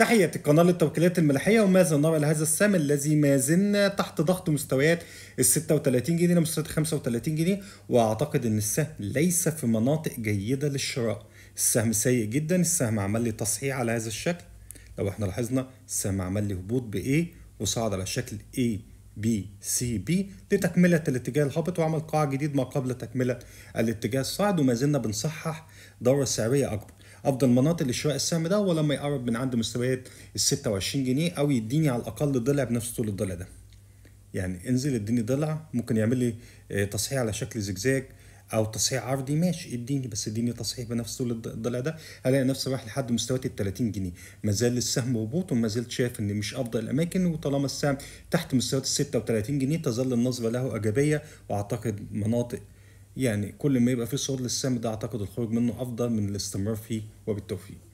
تحية القناة للتوكيلات الملاحية وماذا نرى لهذا هذا الذي ما زلنا تحت ضغط مستويات ال 36 جنيه لمستويات 35 جنيه وأعتقد إن السهم ليس في مناطق جيدة للشراء السهم سيء جدا السهم عمل لي تصحيح على هذا الشكل لو احنا لاحظنا السهم عمل لي هبوط ب A وصعد على شكل A B C B لتكملة الاتجاه الهابط وعمل قاع جديد ما قبل تكملة الاتجاه الصاعد وما زلنا بنصحح دورة سعرية أكبر افضل مناطق لشراء السهم ده هو لما يقرب من عند مستويات ال 26 جنيه او يديني على الاقل ضلع بنفس طول الضلع ده يعني انزل اديني ضلع ممكن يعمل لي آه، تصحيح على شكل زجزاج او تصحيح عرضي ماشي اديني بس اديني تصحيح بنفس طول الضلع ده هلاقي نفسي رايح لحد مستويات ال 30 جنيه ما زال السهم هبوط وما زلت شايف ان مش افضل الاماكن وطالما السهم تحت مستويات ال 36 جنيه تظل النظره له ايجابيه واعتقد مناطق يعني كل ما يبقى فيه صعود للسهم ده اعتقد الخروج منه افضل من الاستمرار فيه وبالتوفيق